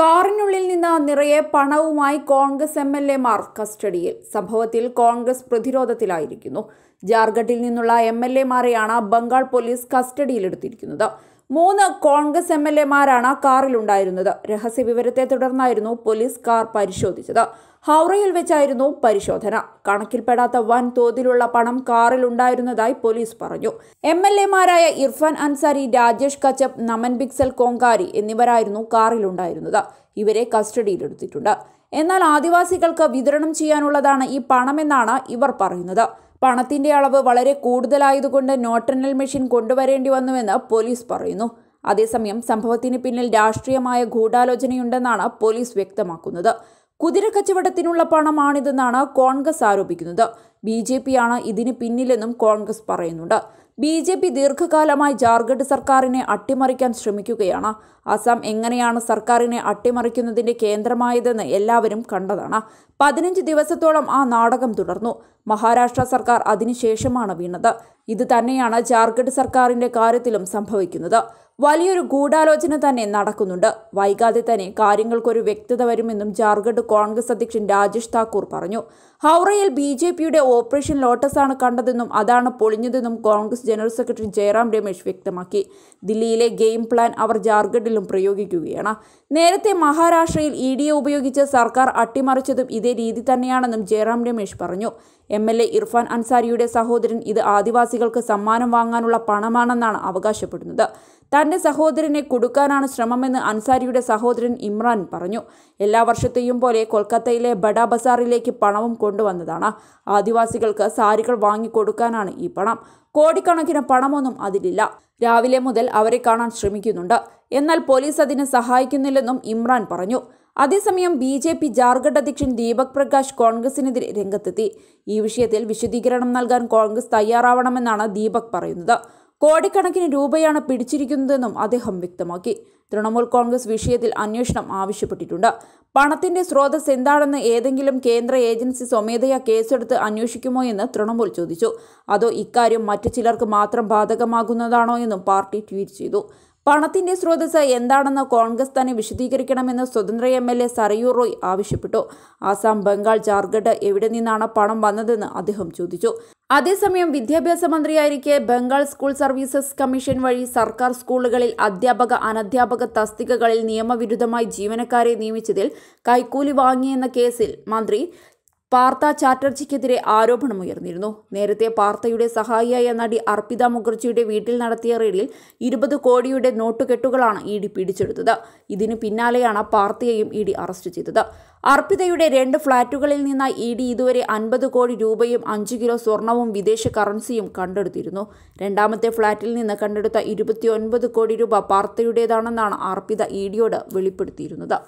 കാറിനുള്ളിൽ നിന്ന് നിറയെ പണവുമായി കോൺഗ്രസ് എം എൽ മാർ കസ്റ്റഡിയിൽ സംഭവത്തിൽ കോൺഗ്രസ് പ്രതിരോധത്തിലായിരിക്കുന്നു ജാർഖണ്ഡിൽ നിന്നുള്ള എം എൽ മാരെയാണ് ബംഗാൾ പോലീസ് കസ്റ്റഡിയിലെടുത്തിരിക്കുന്നത് മൂന്ന് കോൺഗ്രസ് എം എൽ മാരാണ് കാറിലുണ്ടായിരുന്നത് രഹസ്യവിവരത്തെ തുടർന്നായിരുന്നു പോലീസ് കാർ പരിശോധിച്ചത് ഹൗറയിൽ വെച്ചായിരുന്നു പരിശോധന കണക്കിൽപ്പെടാത്ത വൻ തോതിലുള്ള പണം ഉണ്ടായിരുന്നതായി പോലീസ് പറഞ്ഞു എം എൽ എമാരായ ഇർഫാൻ അൻസാരി രാജേഷ് കച്ചപ്പ് നമൻ ബിക്സൽ കോങ്കാരി എന്നിവരായിരുന്നു കാറിലുണ്ടായിരുന്നത് ഇവരെ കസ്റ്റഡിയിലെടുത്തിട്ടുണ്ട് എന്നാൽ ആദിവാസികൾക്ക് വിതരണം ചെയ്യാനുള്ളതാണ് ഈ പണമെന്നാണ് ഇവർ പറയുന്നത് പണത്തിന്റെ അളവ് വളരെ കൂടുതലായതുകൊണ്ട് നോട്ടെണ്ണൽ മെഷീൻ കൊണ്ടുവരേണ്ടി വന്നുവെന്ന് പോലീസ് പറയുന്നു അതേസമയം സംഭവത്തിന് പിന്നിൽ രാഷ്ട്രീയമായ ഗൂഢാലോചനയുണ്ടെന്നാണ് പോലീസ് വ്യക്തമാക്കുന്നത് കുതിരക്കച്ചവടത്തിനുള്ള പണമാണിതെന്നാണ് കോൺഗ്രസ് ആരോപിക്കുന്നത് ബി ജെ പിയാണ് ഇതിന് പിന്നിലെന്നും കോൺഗ്രസ് പറയുന്നുണ്ട് ബി ജെ പി ദീർഘകാലമായി ജാർഖണ്ഡ് സർക്കാരിനെ അട്ടിമറിക്കാൻ ശ്രമിക്കുകയാണ് അസം എങ്ങനെയാണ് സർക്കാരിനെ അട്ടിമറിക്കുന്നതിന്റെ കേന്ദ്രമായതെന്ന് എല്ലാവരും കണ്ടതാണ് പതിനഞ്ച് ദിവസത്തോളം ആ നാടകം തുടർന്നു മഹാരാഷ്ട്ര സർക്കാർ അതിനുശേഷമാണ് വീണത് ഇത് തന്നെയാണ് ജാർഖണ്ഡ് സർക്കാരിന്റെ കാര്യത്തിലും സംഭവിക്കുന്നത് വലിയൊരു ഗൂഢാലോചന തന്നെ നടക്കുന്നുണ്ട് വൈകാതെ തന്നെ കാര്യങ്ങൾക്കൊരു വ്യക്തത വരുമെന്നും ജാർഖണ്ഡ് കോൺഗ്രസ് അധ്യക്ഷൻ രാജേഷ് താക്കൂർ പറഞ്ഞു ഹൗറയിൽ ബി ജെ പിയുടെ ഓപ്പറേഷൻ ലോട്ടസാണ് കണ്ടതെന്നും അതാണ് പൊളിഞ്ഞതെന്നും കോൺഗ്രസ് ജനറൽ സെക്രട്ടറി ജയറാം രമേശ് വ്യക്തമാക്കി ദില്ലിയിലെ ഗെയിം പ്ലാൻ അവർ ജാർഖണ്ഡിലും പ്രയോഗിക്കുകയാണ് നേരത്തെ മഹാരാഷ്ട്രയിൽ ഇ ഡിയെ ഉപയോഗിച്ച് സർക്കാർ അട്ടിമറിച്ചതും ഇതേ രീതി തന്നെയാണെന്നും ജയറാം രമേശ് പറഞ്ഞു എം എൽ എ ഇർഫാൻ അൻസാരിയുടെ സഹോദരൻ ഇത് ആദിവാസികൾക്ക് സമ്മാനം വാങ്ങാനുള്ള പണമാണെന്നാണ് അവകാശപ്പെടുന്നത് തന്റെ സഹോദരനെ കൊടുക്കാനാണ് ശ്രമമെന്ന് അൻസാരിയുടെ സഹോദരൻ ഇമ്രാൻ പറഞ്ഞു എല്ലാ വർഷത്തെയും പോലെ കൊൽക്കത്തയിലെ ബഡ ബസാറിലേക്ക് പണവും കൊണ്ടുവന്നതാണ് ആദിവാസികൾക്ക് സാരികൾ വാങ്ങിക്കൊടുക്കാനാണ് ഈ പണം കോടിക്കണക്കിന് പണമൊന്നും അതിലില്ല രാവിലെ മുതൽ അവരെ കാണാൻ ശ്രമിക്കുന്നുണ്ട് എന്നാൽ പോലീസ് അതിനെ സഹായിക്കുന്നില്ലെന്നും ഇമ്രാൻ പറഞ്ഞു അതേസമയം ബി ജെ പി ജാർഖണ്ഡ് അധ്യക്ഷൻ ദീപക് പ്രകാശ് കോൺഗ്രസിനെതിരെ രംഗത്തെത്തി ഈ വിഷയത്തിൽ വിശദീകരണം നൽകാൻ കോൺഗ്രസ് തയ്യാറാവണമെന്നാണ് ദീപക് പറയുന്നത് കോടിക്കണക്കിന് രൂപയാണ് പിടിച്ചിരിക്കുന്നതെന്നും അദ്ദേഹം വ്യക്തമാക്കി തൃണമൂൽ കോൺഗ്രസ് വിഷയത്തിൽ അന്വേഷണം ആവശ്യപ്പെട്ടിട്ടുണ്ട് പണത്തിന്റെ സ്രോതസ് എന്താണെന്ന് ഏതെങ്കിലും കേന്ദ്ര ഏജൻസി സ്വമേധയാ കേസെടുത്ത് അന്വേഷിക്കുമോ എന്ന് തൃണമൂൽ ചോദിച്ചു അതോ ഇക്കാര്യം മറ്റു ചിലർക്ക് മാത്രം ബാധകമാകുന്നതാണോ എന്നും പാർട്ടി ട്വീറ്റ് ചെയ്തു പണത്തിന്റെ സ്രോതസ് എന്താണെന്ന് കോൺഗ്രസ് തന്നെ വിശദീകരിക്കണമെന്ന് സ്വതന്ത്ര M L A Saryu Roy ആവശ്യപ്പെട്ടു ആസാം ബംഗാൾ ജാർഖണ്ഡ് എവിടെ നിന്നാണ് പണം വന്നതെന്ന് അദ്ദേഹം ചോദിച്ചു അതേസമയം വിദ്യാഭ്യാസ മന്ത്രിയായിരിക്കെ ബംഗാൾ സ്കൂൾ സർവീസസ് കമ്മീഷൻ വഴി സർക്കാർ സ്കൂളുകളിൽ അധ്യാപക അനധ്യാപക തസ്തികകളിൽ നിയമവിരുദ്ധമായി ജീവനക്കാരെ നിയമിച്ചതിൽ കൈക്കൂലി വാങ്ങിയെന്ന കേസിൽ മന്ത്രി പാർത്ത ചാറ്റർജിക്കെതിരെ ആരോപണമുയർന്നിരുന്നു നേരത്തെ പാർത്തയുടെ സഹായിയായ നടി അർപ്പിത മുഖർജിയുടെ വീട്ടിൽ നടത്തിയ റെയ്ഡിൽ ഇരുപത് കോടിയുടെ നോട്ടുകെട്ടുകളാണ് ഇ ഡി പിടിച്ചെടുത്തത് ഇതിനു പിന്നാലെയാണ് പാർത്തയെയും ഇ ഡി അറസ്റ്റ് ചെയ്തത് അർപ്പിതയുടെ രണ്ട് ഫ്ളാറ്റുകളിൽ നിന്ന് ഇ ഡി ഇതുവരെ അൻപത് കോടി രൂപയും അഞ്ച് കിലോ സ്വർണവും വിദേശ കറൻസിയും കണ്ടെടുത്തിരുന്നു രണ്ടാമത്തെ ഫ്ളാറ്റിൽ നിന്ന് കണ്ടെടുത്ത ഇരുപത്തിയൊൻപത് കോടി രൂപ പാർത്തയുടേതാണെന്നാണ് അർപ്പിത ഇ ഡിയോട് വെളിപ്പെടുത്തിയിരുന്നത്